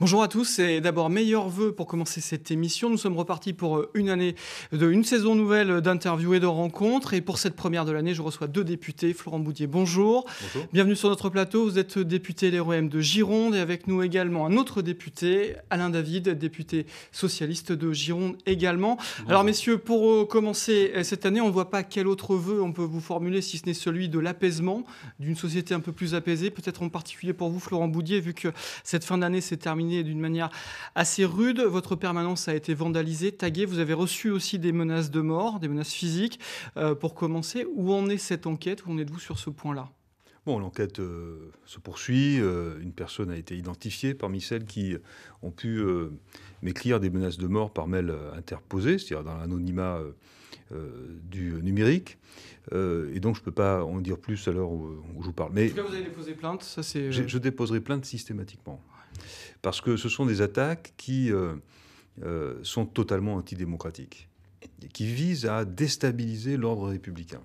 Bonjour à tous et d'abord meilleurs vœux pour commencer cette émission. Nous sommes repartis pour euh, une année de une saison nouvelle d'interviews et de rencontres et pour cette première de l'année, je reçois deux députés. Florent Boudier, bonjour. Bienvenue sur notre plateau. Vous êtes député LROM de Gironde et avec nous également un autre député, Alain David, député socialiste de Gironde également. Alors messieurs, pour euh, commencer euh, cette année, on ne voit pas quel autre vœu on peut vous formuler si ce n'est celui de l'apaisement, d'une société un peu plus apaisée, peut-être en particulier pour vous Florent Boudier vu que cette fin d'année s'est terminée d'une manière assez rude. Votre permanence a été vandalisée, taguée. Vous avez reçu aussi des menaces de mort, des menaces physiques. Euh, pour commencer, où en est cette enquête Où en êtes-vous sur ce point-là Bon, l'enquête euh, se poursuit. Euh, une personne a été identifiée parmi celles qui ont pu m'écrire des menaces de mort par mail interposé, c'est-à-dire dans l'anonymat du numérique. et donc, je ne peux pas en dire plus à l'heure où, je vous parle. Mais en tout cas, vous avez déposé plainte, ça c'est... je, déposerai plainte systématiquement parce que ce sont des attaques qui euh, euh, sont totalement antidémocratiques, qui visent à déstabiliser l'ordre républicain,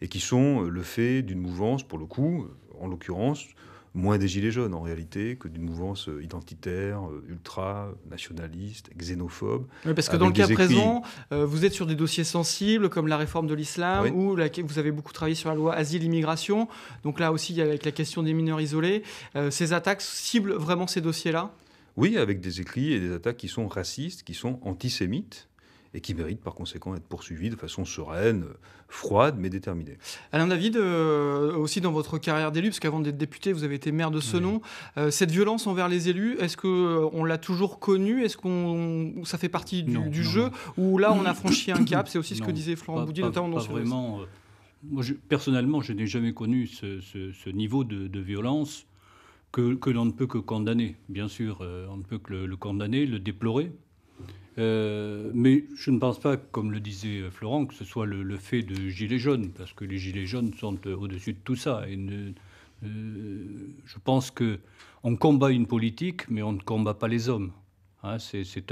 et qui sont le fait d'une mouvance, pour le coup, en l'occurrence, moins des Gilets jaunes en réalité que d'une mouvance euh, identitaire, euh, ultra, nationaliste, xénophobe. parce que dans le cas présent, euh, vous êtes sur des dossiers sensibles comme la réforme de l'islam ou vous avez beaucoup travaillé sur la loi asile-immigration. Donc là aussi, avec la question des mineurs isolés, ces attaques ciblent vraiment ces dossiers-là Oui, avec des écrits et des attaques qui sont racistes, qui sont antisémites et qui mérite par conséquent d'être poursuivi de façon sereine, froide, mais déterminée. Alain David, euh, aussi dans votre carrière d'élu, parce qu'avant d'être député, vous avez été maire de Senon, euh, cette violence envers les élus, est-ce qu'on euh, l'a toujours connue Est-ce que ça fait partie du, jeu Ou là, on a franchi un cap C'est aussi ce que disait Florent Boudy, notamment dans ce vraiment. moi, personnellement, je n'ai jamais connu ce, niveau de, violence que, que l'on ne peut que condamner, bien sûr. on ne peut que le condamner, le déplorer euh, mais je ne pense pas, comme le disait euh, Florent, que ce soit le, fait de Gilets jaunes, parce que les Gilets jaunes sont euh, au-dessus de tout ça. Et je pense qu'on combat une politique, mais on ne combat pas les hommes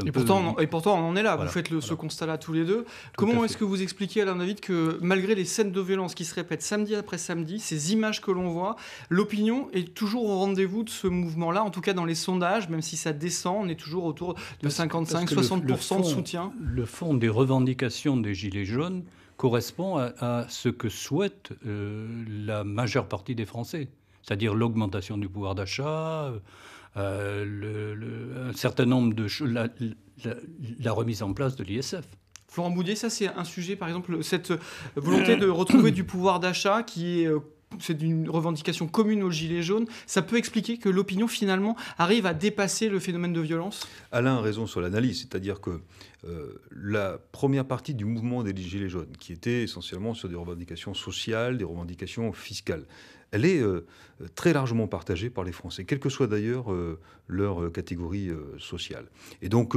et, pourtant, on, et pourtant, on en est là. vous faites ce constat-là tous les deux. Comment est-ce que vous expliquez, Alain David, que malgré les scènes de violence qui se répètent samedi après samedi, ces images que l'on voit, l'opinion est toujours au rendez-vous de ce mouvement-là, en tout cas dans les sondages, même si ça descend, on est toujours autour de 55-60% de soutien Le fond des revendications des Gilets jaunes correspond à, ce que souhaite euh, la majeure partie des Français, c'est-à-dire l'augmentation du pouvoir d'achat. Euh, euh, le, un certain nombre de la, la, remise en place de l'ISF. Florent Boudier, ça c'est un sujet, par exemple, cette volonté de retrouver du pouvoir d'achat qui est euh, c'est une revendication commune aux Gilets jaunes. Ça peut expliquer que l'opinion, finalement, arrive à dépasser le phénomène de violence Alain a raison sur l'analyse, c'est-à-dire que euh, la première partie du mouvement des Gilets jaunes, qui était essentiellement sur des revendications sociales, des revendications fiscales. Elle est euh, très largement partagée par les Français, quelle que soit d'ailleurs euh, leur catégorie sociale. Et donc,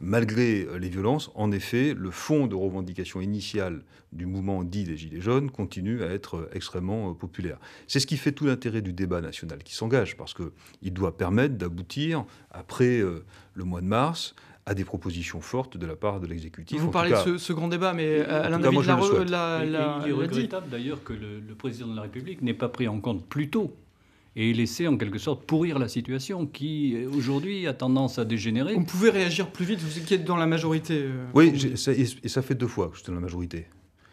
malgré les violences, en effet, le fonds de revendication initiale du mouvement dit des Gilets jaunes continue à être extrêmement populaire. C'est ce qui fait tout l'intérêt du débat national qui s'engage, parce qu'il doit permettre d'aboutir, après le mois de mars, à des propositions fortes de la part de l'exécutif. Vous parlez de ce, ce, grand débat, mais euh, Alain David la, la, Il est regrettable d'ailleurs que le, président de la République n'ait pas pris en compte plus tôt et laissé en quelque sorte pourrir la situation qui aujourd'hui a tendance à dégénérer. On pouvait réagir plus vite, vous qui êtes dans la majorité. Euh, oui, et, ça fait deux fois que suis dans la majorité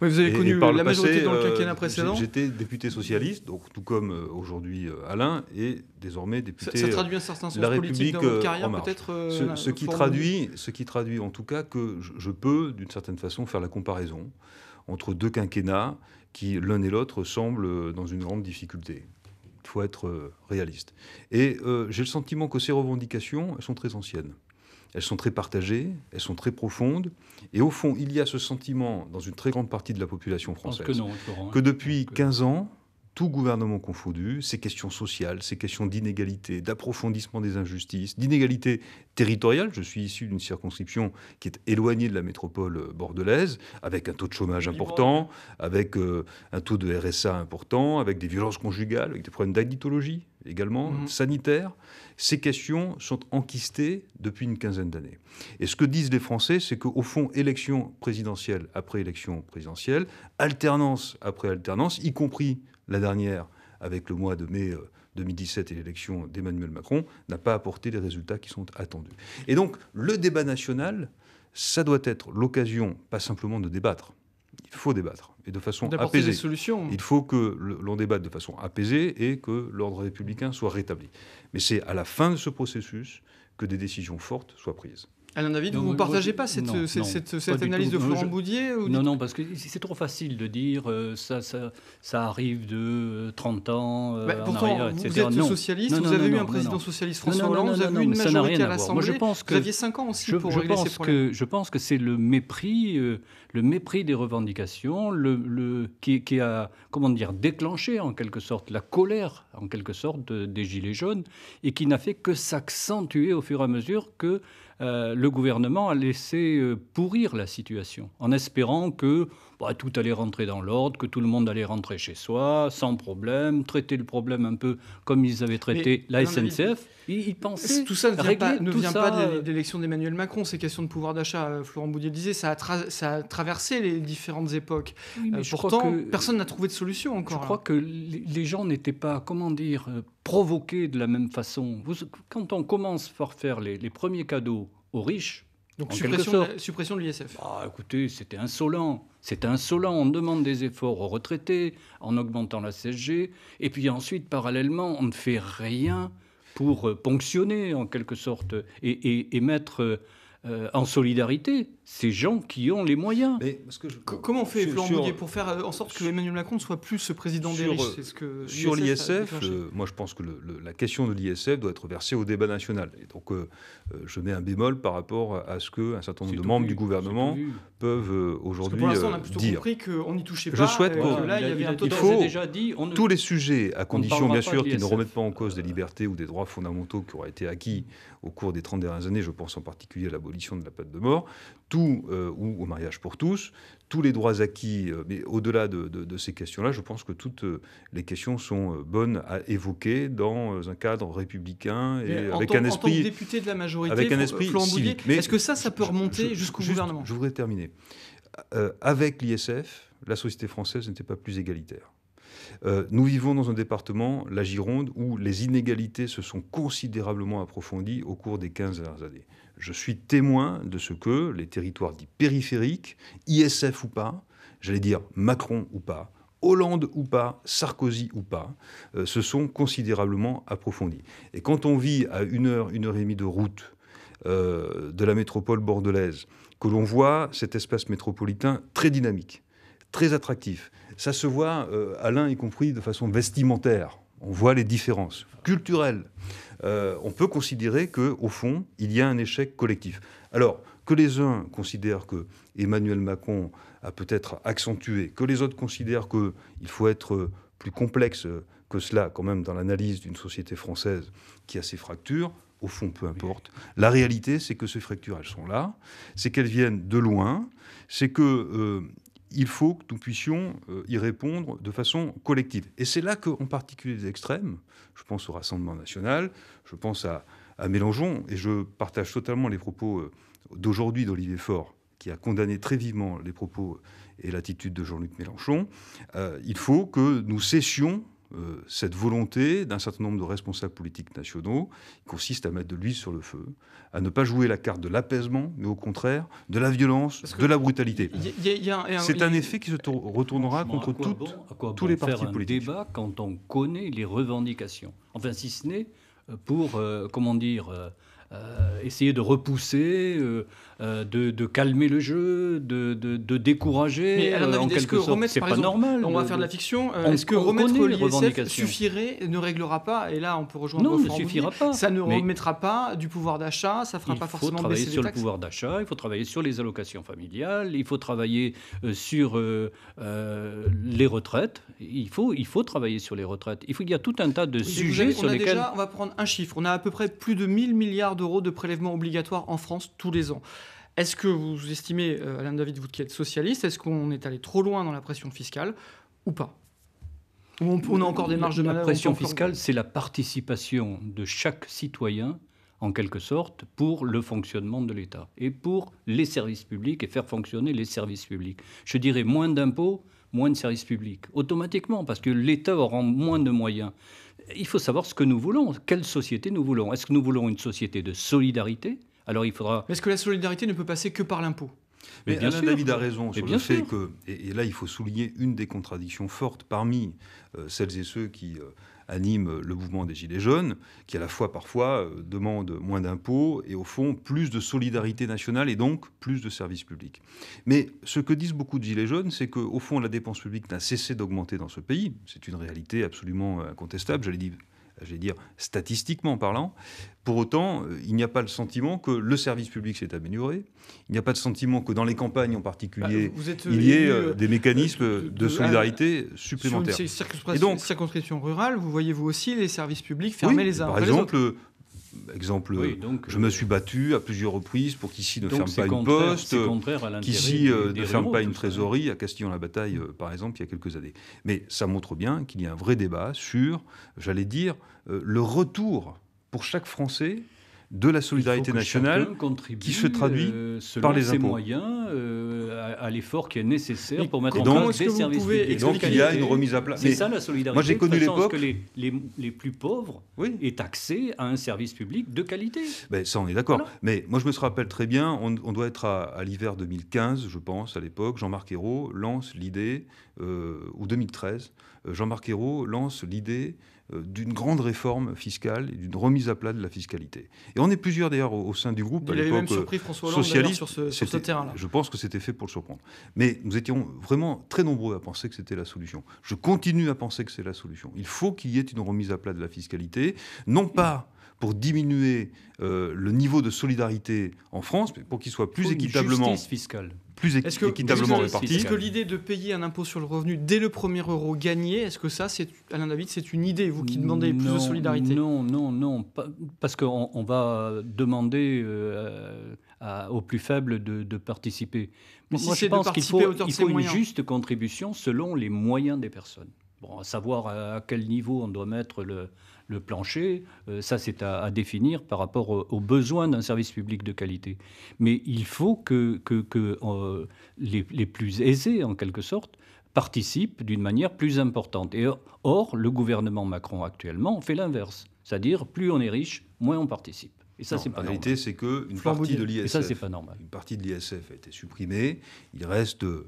vous avez connu par la majorité dans le euh, quinquennat précédent J'étais député socialiste, donc tout comme euh, aujourd'hui euh, Alain, et désormais député. Ça, ça traduit un certain sens la politique dans votre carrière, peut-être ce, qui traduit, ce qui traduit en tout cas que je, peux, d'une certaine façon, faire la comparaison entre deux quinquennats qui, l'un et l'autre, semblent dans une grande difficulté. Il faut être réaliste. Et j'ai le sentiment que ces revendications elles sont très anciennes. Elles sont très partagées, elles sont très profondes. Et au fond, il y a ce sentiment dans une très grande partie de la population française que, hein. depuis 15 euh, ans, tout gouvernement confondu, ces questions sociales, ces questions d'inégalité, d'approfondissement des injustices, d'inégalité territoriale. Je suis issu d'une circonscription qui est éloignée de la métropole bordelaise, avec un taux de chômage important, avec euh, un taux de RSA important, avec des violences conjugales, avec des problèmes d'agnitologie – également, mhm. sanitaire, ces questions sont enquistées depuis une quinzaine d'années. Et ce que disent les Français, c'est qu'au fond, élection présidentielle après élection présidentielle, alternance après alternance, y compris la dernière avec le mois de mai 2017 euh, et l'élection d'Emmanuel Macron, n'a pas apporté les résultats qui sont attendus. Et donc, le débat national, ça doit être l'occasion, pas simplement de débattre, il faut débattre, et de façon apaisée. Il faut que l'on débatte de façon apaisée et que l'ordre républicain soit rétabli. Mais c'est à la fin de ce processus que des décisions fortes soient prises. Alain David, vous ne partagez euh, pas cette, analyse de Florent Boudier Non, non, parce que c'est trop facile de dire euh, ça, ça, arrive de 30 euh, ans. Bah, pourtant, vous êtes socialiste, vous avez eu un président socialiste François Hollande, vous avez eu une majorité l'Assemblée. Vous aviez 5 ans aussi je, pour pense Que, je pense que c'est le mépris le mépris des revendications, le, qui, a comment dire, déclenché en quelque sorte la colère en quelque sorte des Gilets jaunes et qui n'a fait que s'accentuer au fur et à mesure que euh, le gouvernement a laissé euh, pourrir la situation en espérant que bah, tout allait rentrer dans l'ordre, que tout le monde allait rentrer chez soi, sans problème, traiter le problème un peu comme ils avaient traité la SNCF. ils, tout ça ne vient pas, de l'élection d'Emmanuel Macron, ces questions de pouvoir d'achat, euh, Florent Boudier disait, ça a, traversé les différentes époques. Euh, pourtant, personne n'a trouvé de solution encore. Je crois que les gens n'étaient pas, comment dire, euh, provoqués de la même façon. quand on commence par faire les premiers cadeaux aux riches, donc suppression, De, l'ISF. Ah, écoutez, c'était insolent. C'est insolent. On demande des efforts aux retraités en augmentant la CSG. Et puis ensuite, parallèlement, on ne fait rien pour euh, ponctionner en quelque sorte et mettre euh, euh, en solidarité ces gens qui ont les moyens. comment on fait, pour faire euh, en sorte que Emmanuel Macron ne soit plus ce président des riches euh, Sur l'ISF, moi je pense que la question de l'ISF doit être versée au débat national. Et donc je mets un bémol par rapport à ce que un certain nombre de membres du gouvernement peuvent aujourd'hui dire. Pour on a plutôt pas. Je souhaite que il, faut tous les sujets, à condition bien sûr qu'ils ne remettent pas en cause des libertés ou des droits fondamentaux qui auraient été acquis au cours des 30 dernières années, je pense en particulier à l'abolition de la peine de mort, tout, euh, ou au mariage pour tous, tous les droits acquis, euh, mais au-delà de, ces questions-là, je pense que toutes euh, les questions sont bonnes à évoquer dans un cadre républicain et avec un esprit... En tant que député de la majorité, avec un esprit Est-ce que ça, ça peut remonter jusqu'au gouvernement Je voudrais terminer. avec l'ISF, la société française n'était pas plus égalitaire. Euh, nous vivons dans un département, la Gironde, où les inégalités se sont considérablement approfondies au cours des 15 dernières années. Je suis témoin de ce que les territoires dits périphériques, ISF ou pas, j'allais dire Macron ou pas, Hollande ou pas, Sarkozy ou pas, euh, se sont considérablement approfondis. Et quand on vit à une heure, une heure et demie de route euh, de la métropole bordelaise, que l'on voit cet espace métropolitain très dynamique, très attractif, ça se voit, euh, Alain y compris, de façon vestimentaire. On voit les différences culturelles. Euh, on peut considérer que, au fond, il y a un échec collectif. Alors que les uns considèrent que Emmanuel Macron a peut-être accentué, que les autres considèrent que il faut être euh, plus complexe que cela, quand même, dans l'analyse d'une société française qui a ses fractures, au fond, peu importe. La réalité, c'est que ces fractures, elles sont là, c'est qu'elles viennent de loin, c'est que il faut que nous puissions euh, y répondre de façon collective. Et c'est là qu'en particulier les extrêmes, je pense au Rassemblement national, je pense à, Mélenchon, et je partage totalement les propos euh, d'aujourd'hui d'Olivier Faure, qui a condamné très vivement les propos et l'attitude de Jean-Luc Mélenchon, euh, il faut que nous cessions euh, cette volonté d'un certain nombre de responsables politiques nationaux qui consiste à mettre de l'huile sur le feu, à ne pas jouer la carte de l'apaisement, mais au contraire de la violence, de la brutalité. C'est un effet qui se retournera contre toutes, tous les partis faire un politiques. débat quand on connaît les revendications. Enfin, si ce n'est euh, pour, euh, comment dire, euh, essayer de repousser, euh, euh, de, calmer le jeu, de, décourager. Mais alors, en quelque que sorte, c'est pas normal. On va faire de la fiction. Est-ce que remettre l'ISF suffirait, ne réglera pas Et là, on peut rejoindre. Non, ne suffira pas. Ça ne remettra pas du pouvoir d'achat. Ça fera pas forcément. Il faut travailler sur le pouvoir d'achat. Il faut travailler sur les allocations familiales. Il faut travailler sur les retraites. Il faut, il faut travailler sur les retraites. Il, faut, qu'il y a tout un tas de sujets sur lesquels. on va prendre un chiffre. On a à peu près plus de 1000 milliards de prélèvements obligatoires en France tous les ans. Est-ce que vous estimez, euh, Alain David, vous qui êtes socialiste, est-ce qu'on est allé trop loin dans la pression fiscale ou pas on, on, a encore des marges de manœuvre La pression fiscale, c'est la participation de chaque citoyen, en quelque sorte, pour le fonctionnement de l'État et pour les services publics et faire fonctionner les services publics. Je dirais moins d'impôts, moins de services publics, automatiquement, parce que l'État aura moins de moyens il faut savoir ce que nous voulons, quelle société nous voulons. Est-ce que nous voulons une société de solidarité Alors il faudra. Est-ce que la solidarité ne peut passer que par l'impôt mais, bien David a raison sur le fait que, et, là il faut souligner une des contradictions fortes parmi euh, celles et ceux qui euh, anime le mouvement des Gilets jaunes, qui à la fois parfois euh, demande moins d'impôts et au fond plus de solidarité nationale et donc plus de services publics. Mais ce que disent beaucoup de Gilets jaunes, c'est qu'au fond la dépense publique n'a cessé d'augmenter dans ce pays. C'est une réalité absolument euh, incontestable. J'allais dire vais dire, statistiquement parlant. Pour autant, euh, il n'y a pas le sentiment que le service public s'est amélioré. Il n'y a pas de sentiment que dans les campagnes en particulier, bah, il y ait euh, euh, des mécanismes de, solidarité supplémentaires. Sur une circonscription, donc, circonscription rurale, vous voyez vous aussi les services publics fermer les uns. Par exemple, Exemple, je me euh, suis battu à plusieurs reprises pour qu'ici ne ferme pas une poste, qu'ici euh, ne ferme pas une trésorerie, à Castillon-la-Bataille, euh, par exemple, il y a quelques années. Mais ça montre bien qu'il y a un vrai débat sur, j'allais dire, le retour pour chaque Français de la solidarité nationale qui se traduit euh, par les impôts. moyens euh, à, l'effort qui est nécessaire pour mettre en place des services publics. Et donc il y a une remise à plat. C'est ça la solidarité. Moi j'ai connu l'époque que les, les, les, plus pauvres oui. aient accès à un service public de qualité. Ben, ça on est d'accord. Mais moi je me rappelle très bien, on, doit être à, l'hiver 2015 je pense à l'époque, Jean-Marc Ayrault lance l'idée, euh, ou 2013, euh, Jean-Marc Ayrault lance l'idée euh, d'une grande réforme fiscale et d'une remise à plat de la fiscalité. Et on est plusieurs d'ailleurs au, sein du groupe. Il avait même surpris François sur ce terrain-là. Je pense que c'était fait pour le surprendre. Mais nous étions vraiment très nombreux à penser que c'était la solution. Je continue à penser que c'est la solution. Il faut qu'il y ait une remise à plat de la fiscalité, non pas pour diminuer euh, le niveau de solidarité en France, mais pour qu'il soit plus équitablement Plus équitablement réparti. Est-ce que l'idée de payer un impôt sur le revenu dès le premier euro gagné, est-ce que ça, c'est Alain David, c'est une idée, vous qui demandez plus de solidarité Non, non, non, parce qu'on on va demander euh, aux plus faibles de, participer. Mais Moi, je pense qu'il faut, une juste contribution selon les moyens des personnes. Bon, à savoir à quel niveau on doit mettre le, le plancher, euh, ça c'est à, définir par rapport aux, besoins d'un service public de qualité. Mais il faut que, euh, les, les plus aisés, en quelque sorte, participent d'une manière plus importante. Et or, le gouvernement Macron actuellement fait l'inverse. C'est-à-dire, plus on est riche, moins on participe c'est La réalité, c'est qu'une partie de l'ISF. Une partie de l'ISF a été supprimée. Il reste euh,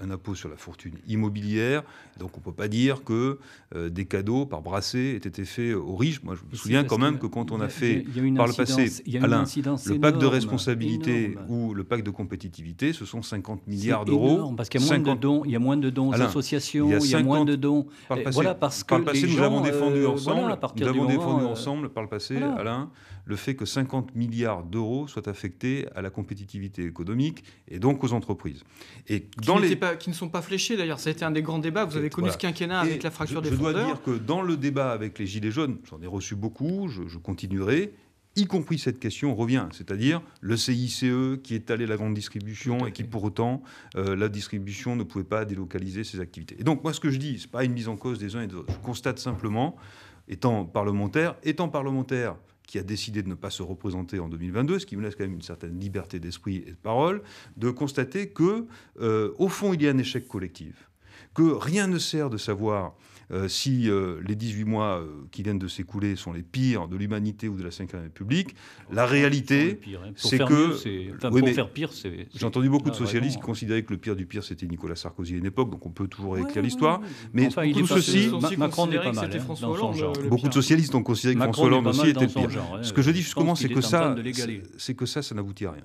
un impôt sur la fortune immobilière. Donc, on ne peut pas dire que euh, des cadeaux par brassée aient été faits aux riches. Moi, je me souviens quand même que, quand on a, fait, par le passé, Alain, le pacte de responsabilité ou le pacte de compétitivité, ce sont 50 milliards d'euros. Parce qu'il y a moins de dons. Il y a moins de dons aux associations. Il y, a, moins de dons. Par le passé, parce passé, nous avons défendu euh, ensemble. nous avons défendu ensemble par le passé, Alain le fait que 50 milliards d'euros soient affectés à la compétitivité économique et donc aux entreprises. Et dans qui, les... pas, qui ne sont pas fléchés d'ailleurs, ça a été un des grands débats. Vous avez connu ce quinquennat avec la fracture des des Je dois dire que dans le débat avec les Gilets jaunes, j'en ai reçu beaucoup, je, continuerai y compris cette question revient, c'est-à-dire le CICE qui est allé la grande distribution et qui pour autant euh, la distribution ne pouvait pas délocaliser ses activités. Et donc moi ce que je dis, c'est pas une mise en cause des uns et des autres. Je constate simplement, étant parlementaire, étant parlementaire, qui a décidé de ne pas se représenter en 2022, ce qui me laisse quand même une certaine liberté d'esprit et de parole, de constater que, euh, au fond, il y a un échec collectif, que rien ne sert de savoir euh, si euh, les 18 mois euh, qui viennent de s'écouler sont les pires de l'humanité ou de la Ve République, la réalité, hein. c'est que... oui, pour faire pire, c'est... J'ai entendu beaucoup de ah, socialistes qui hein. considéraient que le pire du pire, c'était Nicolas Sarkozy à une époque, donc on peut toujours écrire l'histoire. mais tout ceci... Macron n'est pas mal, hein, Beaucoup de socialistes ont considéré que François Hollande aussi était le pire. Ce que je dis justement, c'est que c'est que ça, ça n'aboutit à rien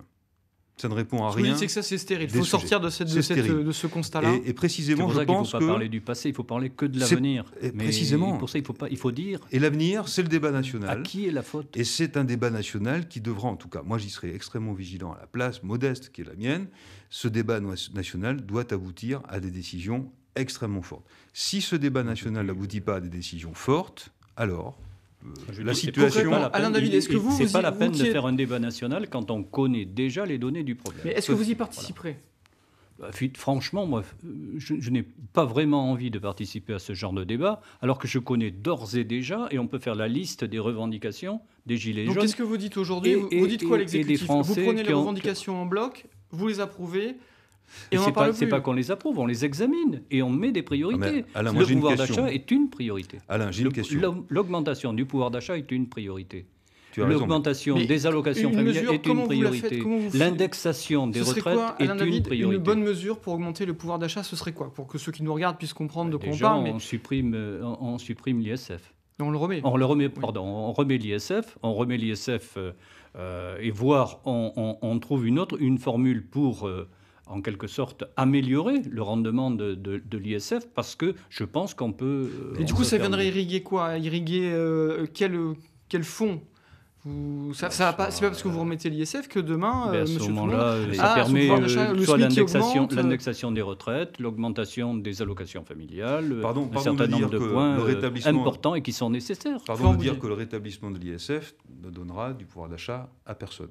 ça ne répond à rien. c'est que ça, c'est stérile. Il faut sortir de, cette, de, ce constat-là. Et, précisément, je pense ne faut pas parler du passé, il faut parler que de l'avenir. Précisément. Pour ça, il faut, pas, il faut dire. Et l'avenir, c'est le débat national. À qui est la faute Et c'est un débat national qui devra, en tout cas, moi, j'y serai extrêmement vigilant à la place modeste qui est la mienne. Ce débat national doit aboutir à des décisions extrêmement fortes. Si ce débat national n'aboutit pas à des décisions fortes, alors la situation. Alain David, est-ce que vous. C'est pas la peine, de faire un débat national quand on connaît déjà les données du problème. Mais est-ce que vous y participerez bah, Franchement, moi, je, n'ai pas vraiment envie de participer à ce genre de débat, alors que je connais d'ores et déjà, et on peut faire la liste des revendications des Gilets Donc Qu'est-ce que vous dites aujourd'hui vous, dites quoi l'exécutif Vous prenez les revendications en bloc, vous les approuvez, et, c'est pas, qu'on les approuve, on les examine et on met des priorités. Ah, le pouvoir d'achat est une priorité. Alain, j'ai une question. L'augmentation du pouvoir d'achat est une priorité. L'augmentation des allocations familiales est une priorité. L'indexation des retraites est une priorité. Une bonne mesure pour augmenter le pouvoir d'achat, ce serait quoi Pour que ceux qui nous regardent puissent comprendre bah, de quoi on parle. On supprime, euh, on, supprime l'ISF. On le remet. On le remet, pardon. On remet l'ISF. On remet l'ISF euh, euh, et voire on, trouve une autre, une formule pour en quelque sorte améliorer le rendement de, l'ISF parce que je pense qu'on peut... Euh, et du coup, ça viendrait irriguer quoi Irriguer euh, quel, quel fonds ça, pas, c'est pas parce que vous remettez l'ISF que demain, euh, ben, à ce moment-là, ah, ça permet soit l'indexation, des retraites, l'augmentation des allocations familiales, pardon, un certain nombre de points importants et qui sont nécessaires. Pardon de dire que le rétablissement de l'ISF ne donnera du pouvoir d'achat à personne.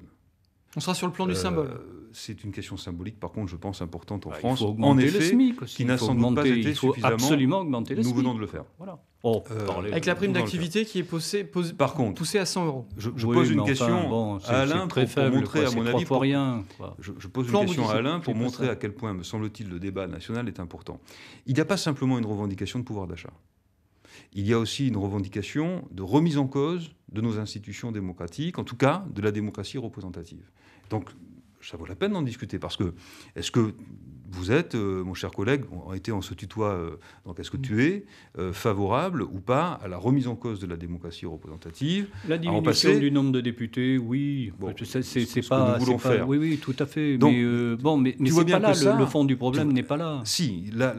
On sera sur le plan du euh, symbole. C'est une question symbolique, par contre, je pense importante en bah, France. en effet, qui n'a sans pas été suffisamment. Absolument augmenter SMIC. Nous venons de le faire. Voilà. Oh, euh, avec la prime d'activité qui est poussée, à 100 euros. Je, pose une Alain à une question à Alain pour montrer à quel point, me semble-t-il, le débat national est important. Il n'y a pas simplement une revendication de pouvoir d'achat il y a aussi une revendication de remise en cause de nos institutions démocratiques, en tout cas de la démocratie représentative. Donc ça vaut la peine d'en discuter parce que est-ce que vous êtes, euh, mon cher collègue, en été en se tutoie, dans euh, donc est-ce que tu es euh, favorable ou pas à la remise en cause de la démocratie représentative La diminution du nombre de députés, oui. Bon, c'est ce pas, que nous voulons faire. Oui, oui, tout à fait. mais bon, mais, mais c'est pas là, le, fond du problème n'est pas là. Si, la,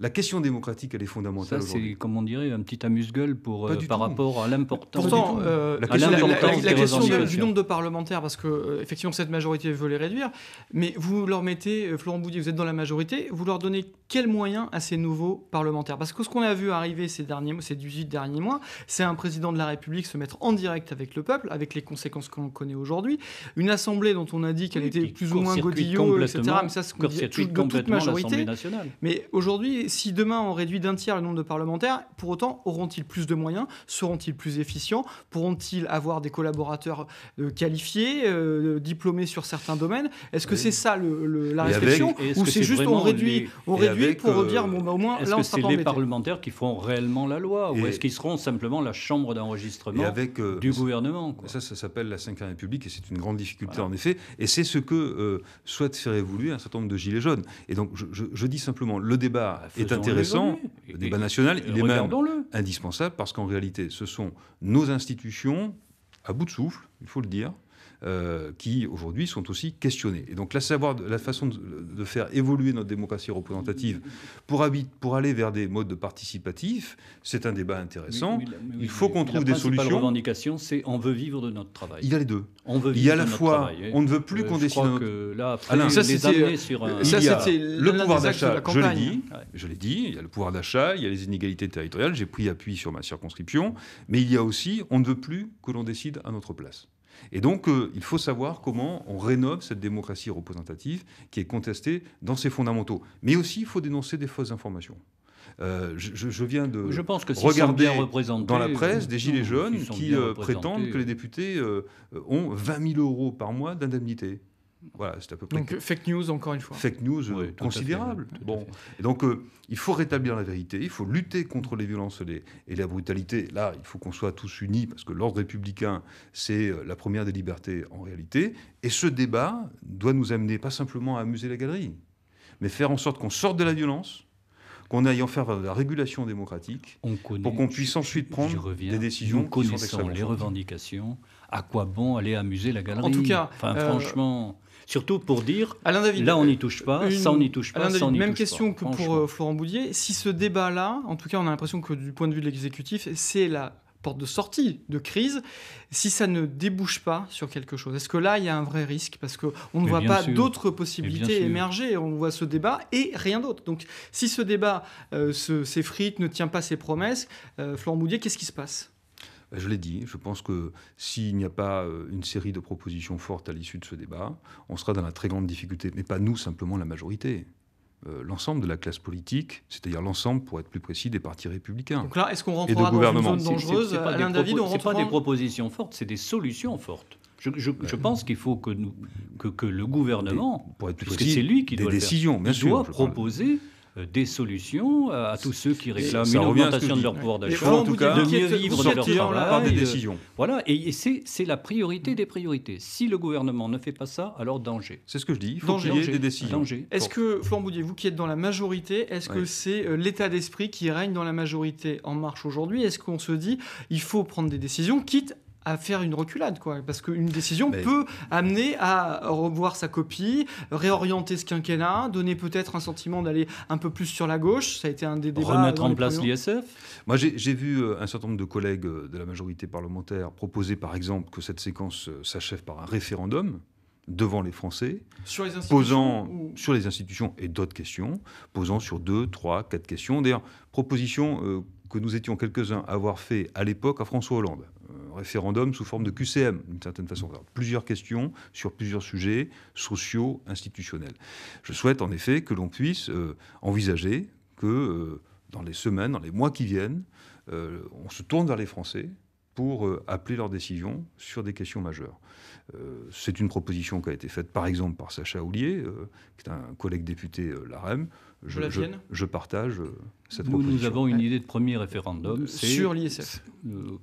la, question démocratique, elle est fondamentale C'est, comme on dirait, un petit amuse-gueule pour, par rapport à l'importance. Pourtant, la question, la, question du nombre de parlementaires, parce que effectivement cette majorité veut les réduire, mais vous leur mettez, Florent Boudier, vous êtes la majorité, vous leur donnez quels moyens à ces nouveaux parlementaires Parce que ce qu'on a vu arriver ces derniers ces 18 derniers mois, c'est un président de la République se mettre en direct avec le peuple, avec les conséquences qu'on connaît aujourd'hui, une assemblée dont on a dit qu'elle était plus ou moins godillot, etc. Mais ça, c'est dans toute majorité. Mais aujourd'hui, si demain on réduit d'un tiers le nombre de parlementaires, pour autant, auront-ils plus de moyens Seront-ils plus efficients Pourront-ils avoir des collaborateurs euh, qualifiés, euh, diplômés sur certains domaines Est-ce que c'est ça la réflexion c'est juste qu'on réduit, on réduit pour euh, dire bah, au moins est-ce que c'est les parlementaires qui feront réellement la loi ou est-ce qu'ils seront simplement la chambre d'enregistrement euh, du gouvernement Ça, ça s'appelle la cinquième République et c'est une grande difficulté en effet. Et c'est ce que euh, souhaite faire évoluer un certain nombre de gilets jaunes. Et donc je, dis simplement le débat bah, est intéressant, le débat national, il est même indispensable parce qu'en réalité ce sont nos institutions à bout de souffle, il faut le dire, euh, qui aujourd'hui sont aussi questionnés. Et donc la, façon de, faire évoluer notre démocratie représentative pour, pour aller vers des modes participatifs, c'est un débat intéressant. il faut qu'on trouve des solutions. La revendication, c'est on veut vivre de notre travail. Il y a les deux. On veut vivre il y a la fois, on ne veut plus euh, qu'on décide. Notre... Que là, après, Alain, ça, c'était le pouvoir d'achat. Je l'ai dit, je l'ai dit. Il y a le pouvoir d'achat, il y a les inégalités territoriales. J'ai pris appui sur ma circonscription, mais il y a aussi, on ne veut plus que l'on décide à notre place. Et donc, euh, il faut savoir comment on rénove cette démocratie représentative qui est contestée dans ses fondamentaux. Mais aussi, il faut dénoncer des fausses informations. Euh, je, viens de pense que regarder dans la presse des Gilets jaunes qui euh, prétendent que les députés ont 20 000 euros par mois d'indemnité. Voilà, c'est à peu près. fake news, encore une fois. Fake news considérable. bon. donc, euh, il faut rétablir la vérité, il faut lutter contre les violences et la brutalité. Là, il faut qu'on soit tous unis, parce que l'ordre républicain, c'est euh, la première des libertés en réalité. Et ce débat doit nous amener pas simplement à amuser la galerie, mais faire en sorte qu'on sorte de la violence, qu'on aille en faire de euh, la régulation démocratique pour qu'on puisse ensuite prendre des décisions les revendications. À quoi bon aller amuser la galerie En tout cas, enfin, euh, franchement. Surtout pour dire, là on n'y touche pas, ça on n'y touche pas, Même question que pour euh, Florent Boudier. Si ce débat-là, en tout cas on a l'impression que du point de vue de l'exécutif, c'est la porte de sortie de crise si ça ne débouche pas sur quelque chose Est-ce que là, il y a un vrai risque Parce qu'on ne voit pas d'autres possibilités émerger. On voit ce débat et rien d'autre. Donc, si ce débat euh, s'effrite, ne tient pas ses promesses, euh, Florent qu'est-ce qui se passe ben, je l'ai dit, je pense que s'il n'y a pas euh, une série de propositions fortes à l'issue de ce débat, on sera dans la très grande difficulté. Mais pas nous, simplement la majorité. Euh, l'ensemble de la classe politique, c'est-à-dire l'ensemble, pour être plus précis, des partis républicains. Donc là, est-ce qu'on rentrera dans une zone dangereuse pas, des propositions fortes, c'est des solutions fortes. Je, pense qu'il faut que, le gouvernement, parce pour c'est lui qui doit décisions, faire, doit proposer euh, des solutions à tous ceux qui réclament une augmentation de leur pouvoir d'achat, de mieux vivre de leur travail. Par des décisions. Voilà, et c'est la priorité des priorités. Si le gouvernement ne fait pas ça, alors danger. C'est ce que je dis, il faut qu'il y ait des décisions. Est-ce que, Florent Boudier, vous qui êtes dans la majorité, est-ce que c'est euh, l'état d'esprit qui règne dans la majorité En Marche aujourd'hui Est-ce qu'on se dit, il faut prendre des décisions, quitte à faire une reculade, quoi. Parce qu'une décision peut amener à revoir sa copie, réorienter ce quinquennat, donner peut-être un sentiment d'aller un peu plus sur la gauche. Ça a été un des débats. Remettre en place l'ISF Moi, j'ai vu euh, un certain nombre de collègues euh, de la majorité parlementaire proposer, par exemple, que cette séquence euh, s'achève par un référendum devant les Français, posant sur les institutions et d'autres questions, posant sur deux, trois, quatre questions. D'ailleurs, proposition que nous étions quelques-uns à avoir fait à l'époque à François Hollande référendum sous forme de QCM, d'une certaine façon. plusieurs questions sur plusieurs sujets sociaux, institutionnels. Je souhaite en effet que l'on puisse euh, envisager que euh, dans les semaines, dans les mois qui viennent, euh, on se tourne vers les Français, pour euh, appeler leurs décisions sur des questions majeures. Euh, c'est une proposition qui a été faite par exemple par Sacha Oulier, euh, qui est un collègue député LAREM. Je, la je, je partage cette proposition. Nous avons une idée de premier référendum, c'est sur l'ISF.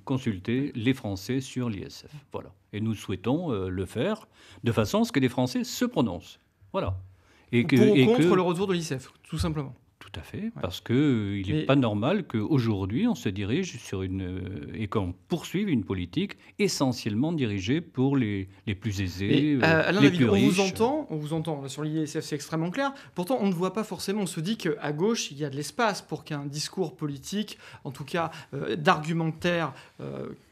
consulter les Français sur l'ISF. Voilà. Et nous souhaitons le faire de façon à ce que les Français se prononcent. Voilà. Et que, pour ou contre le retour de l'ISF, tout simplement tout à fait. Parce qu'il euh, n'est pas normal qu'aujourd'hui, on se dirige sur une. Euh, et qu'on poursuive une politique essentiellement dirigée pour les, plus aisés, euh, Alain les on Vous entend, on vous entend, sur l'ISF, c'est extrêmement clair. Pourtant, on ne voit pas forcément, on se dit qu'à gauche, il y a de l'espace pour qu'un discours politique, en tout cas d'argumentaire,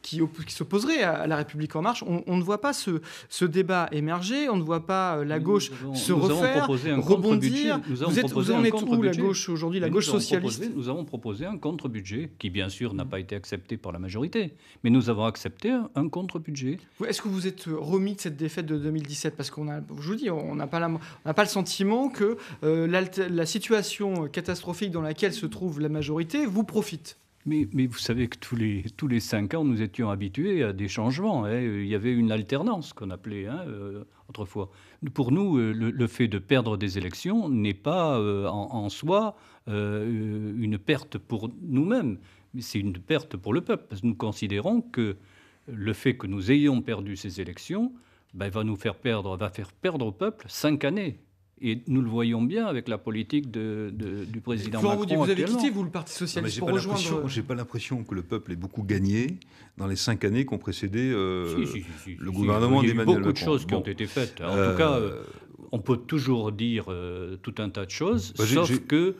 qui, qui s'opposerait à la République en marche. On, ne voit pas ce, ce, débat émerger, on ne voit pas euh, la gauche se refaire, rebondir. Nous avons vous, êtes, vous en êtes où la gauche aujourd'hui, la gauche socialiste Nous avons proposé un contre-budget qui, bien sûr, n'a pas été accepté par la majorité, mais nous avons accepté un, contre-budget. Est-ce que vous êtes euh, remis de cette défaite de 2017 Parce qu'on a, je vous dis, on n'a pas, pas le sentiment que euh, la situation catastrophique dans laquelle se trouve la majorité vous profite. Mais, vous savez que tous les, tous les cinq ans, nous étions habitués à des changements. Hein. Euh, il y avait une alternance qu'on appelait hein, euh, autrefois. Pour nous, euh, le, fait de perdre des élections n'est pas en, soi une perte pour nous-mêmes, mais c'est une perte pour le peuple. Parce que nous considérons que le fait que nous ayons perdu ces élections ben, va nous faire perdre, va faire perdre au peuple cinq années et nous le voyons bien avec la politique du président Macron. Vous, vous avez quitté, vous, le Parti Socialiste pour rejoindre... Euh, j'ai pas l'impression que le peuple ait beaucoup gagné dans les cinq années qui ont précédé euh, le gouvernement d'Emmanuel Macron. Il y a beaucoup de choses qui ont été faites. En tout euh, cas, on peut toujours dire tout un tas de choses, bah, sauf que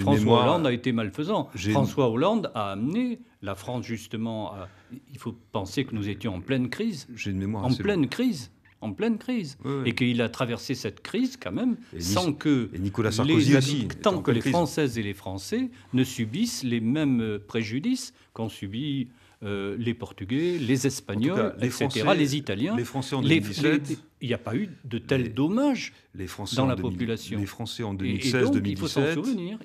François Hollande a été malfaisant. François Hollande a amené la France, justement, à... il faut penser que nous étions en pleine crise. J'ai une mémoire En pleine crise en pleine crise. Et qu'il a traversé cette crise quand même sans que les, Françaises et les Français ne subissent les mêmes euh, préjudices qu'ont subis euh, les Portugais, les Espagnols, les etc., Français, les Italiens. Les Français en il n'y a pas eu de tels dommages Français dans la population. Les Français en 2016, 2017. Il faut souvenir. se souvenir oui,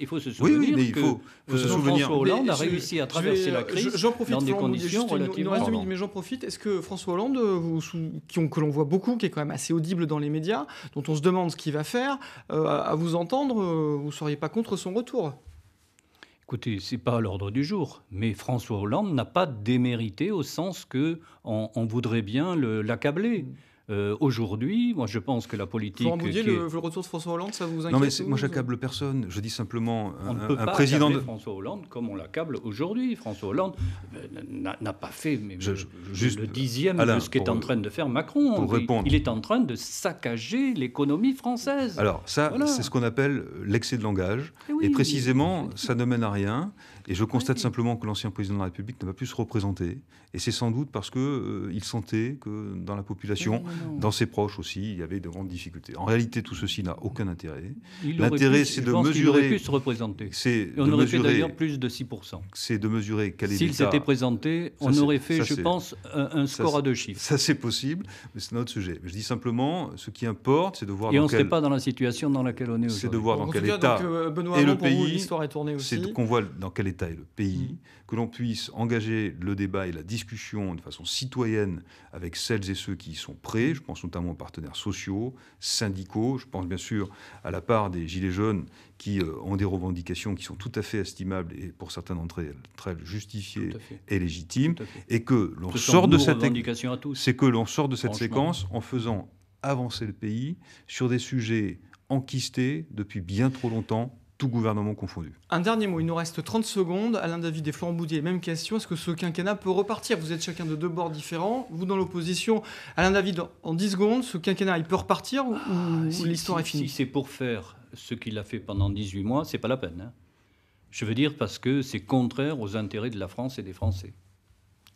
il faut, souvenir. François Hollande a réussi à traverser la euh, crise dans des conditions relativement. mais j'en profite. Est-ce que François Hollande, euh, que l'on voit beaucoup, qui est quand même assez audible dans les médias, dont on se demande ce qu'il va faire, à vous entendre, vous ne seriez pas contre son retour Écoutez, c'est pas à l'ordre du jour, mais François Hollande n'a pas démérité au sens que on voudrait bien l'accabler. Euh, aujourd'hui, moi, je pense que la politique. Vous Boudier, le, retour de François Hollande, ça vous inquiète Non, mais moi, j'accable personne. Je dis simplement on un, ne peut pas président de François Hollande comme on l'accable aujourd'hui. François Hollande euh, n'a pas fait mais juste, le dixième de ce qu'est en train de faire Macron. il, est en train de saccager l'économie française. Alors ça, c'est ce qu'on appelle l'excès de langage. Eh Et, précisément, ça ne mène à rien. Et je constate simplement que l'ancien président de la République n'a pas plus se représenter. Et c'est sans doute parce qu'il euh, il sentait que dans la population, dans ses proches aussi, il y avait de grandes difficultés. En réalité, tout ceci n'a aucun intérêt. L'intérêt, c'est de mesurer. Il aurait pu se représenter. on aurait fait d'ailleurs plus de 6%. C'est de mesurer quel est S'il s'était présenté, on aurait fait, je pense, un, score à deux chiffres. Ça, c'est possible, mais c'est un autre sujet. Je dis simplement, ce qui importe, c'est de voir. Et on ne serait pas dans la situation dans laquelle on est aujourd'hui. C'est de voir dans quel état. et euh, le pays. L'histoire qu'on voit dans quel état et le pays, mm. que l'on puisse engager le débat et la discussion de façon citoyenne avec celles et ceux qui y sont prêts. Mm. Je pense notamment aux partenaires sociaux, syndicaux. Je pense bien sûr à la part des Gilets jaunes qui euh, ont des revendications qui sont tout à fait estimables et pour certains d'entre elles justifiées et légitimes. Et que l'on sort de cette que l'on sort de cette séquence en faisant avancer le pays sur des sujets enquistés depuis bien trop longtemps tout gouvernement confondu. Un dernier mot, il nous reste 30 secondes. Alain David et Florent Boudier, même question. Est-ce que ce quinquennat peut repartir Vous êtes chacun de deux bords différents. Vous dans l'opposition. Alain David, en 10 secondes, ce quinquennat, il peut repartir ou, ah, l'histoire est finie Si c'est pour faire ce qu'il a fait pendant 18 mois, c'est pas la peine. Hein. Je veux dire parce que c'est contraire aux intérêts de la France et des Français.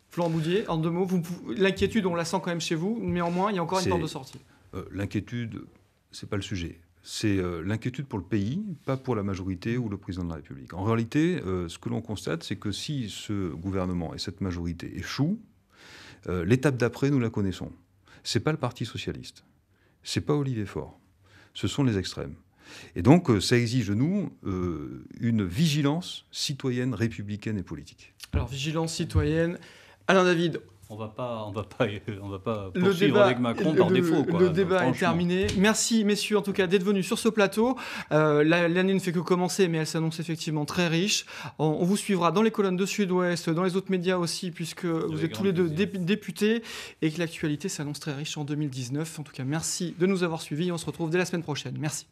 Florent Boudier, en deux mots, l'inquiétude, on la sent quand même chez vous. Néanmoins, il y a encore une porte de sortie. L'inquiétude, euh, l'inquiétude, c'est pas le sujet c'est euh, l'inquiétude pour le pays, pas pour la majorité ou le président de la République. En réalité, euh, ce que l'on constate, c'est que si ce gouvernement et cette majorité échouent, euh, l'étape d'après, nous la connaissons. Ce n'est pas le Parti socialiste, Ce n'est pas Olivier Faure, ce sont les extrêmes. Et donc, ça exige de nous une vigilance citoyenne, républicaine et politique. Alors, vigilance citoyenne. Alain David, on va pas, on va pas, on va pas poursuivre avec Macron par défaut. le débat est terminé. Merci, messieurs, en tout cas, d'être venus sur ce plateau. Euh, l'année ne fait que commencer, mais elle s'annonce effectivement très riche. On, vous suivra dans les colonnes de Sud-Ouest, dans les autres médias aussi, puisque vous êtes tous les deux députés et que l'actualité s'annonce très riche en 2019. En tout cas, merci de nous avoir suivis. On se retrouve dès la semaine prochaine. Merci.